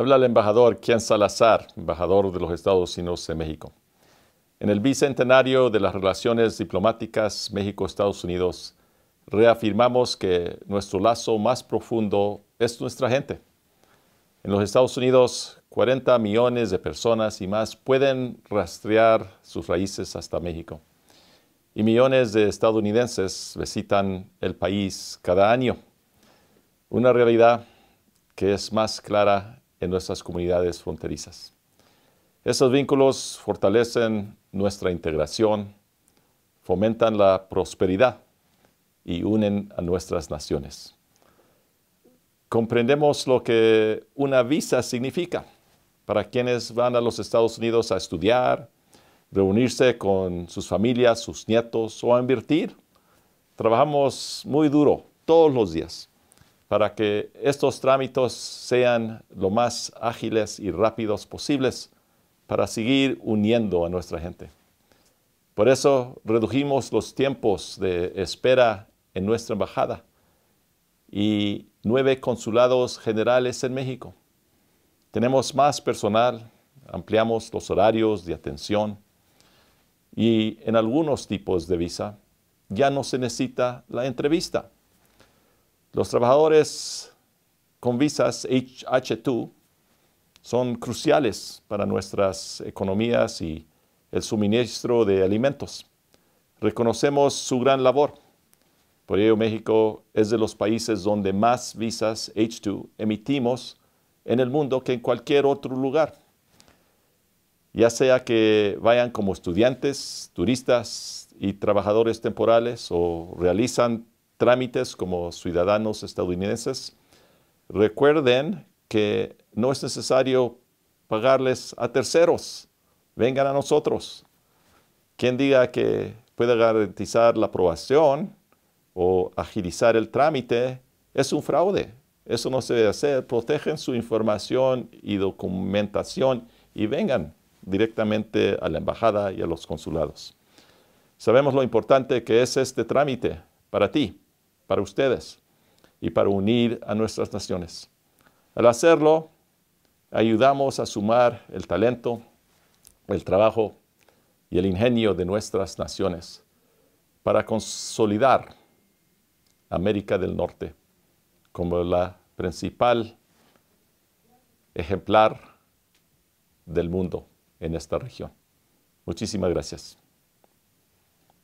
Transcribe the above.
Habla el embajador Ken Salazar, embajador de los Estados Unidos en México. En el bicentenario de las relaciones diplomáticas México-Estados Unidos, reafirmamos que nuestro lazo más profundo es nuestra gente. En los Estados Unidos, 40 millones de personas y más pueden rastrear sus raíces hasta México. Y millones de estadounidenses visitan el país cada año. Una realidad que es más clara en nuestras comunidades fronterizas. Estos vínculos fortalecen nuestra integración, fomentan la prosperidad y unen a nuestras naciones. Comprendemos lo que una visa significa para quienes van a los Estados Unidos a estudiar, reunirse con sus familias, sus nietos o a invertir. Trabajamos muy duro todos los días para que estos trámites sean lo más ágiles y rápidos posibles para seguir uniendo a nuestra gente. Por eso redujimos los tiempos de espera en nuestra embajada y nueve consulados generales en México. Tenemos más personal, ampliamos los horarios de atención y en algunos tipos de visa ya no se necesita la entrevista los trabajadores con visas H2 son cruciales para nuestras economías y el suministro de alimentos. Reconocemos su gran labor. Por ello, México es de los países donde más visas H2 emitimos en el mundo que en cualquier otro lugar. Ya sea que vayan como estudiantes, turistas y trabajadores temporales o realizan trámites como ciudadanos estadounidenses, recuerden que no es necesario pagarles a terceros. Vengan a nosotros. Quien diga que pueda garantizar la aprobación o agilizar el trámite es un fraude. Eso no se debe hacer. Protegen su información y documentación y vengan directamente a la embajada y a los consulados. Sabemos lo importante que es este trámite para ti para ustedes y para unir a nuestras naciones. Al hacerlo, ayudamos a sumar el talento, el trabajo y el ingenio de nuestras naciones para consolidar América del Norte como la principal ejemplar del mundo en esta región. Muchísimas gracias.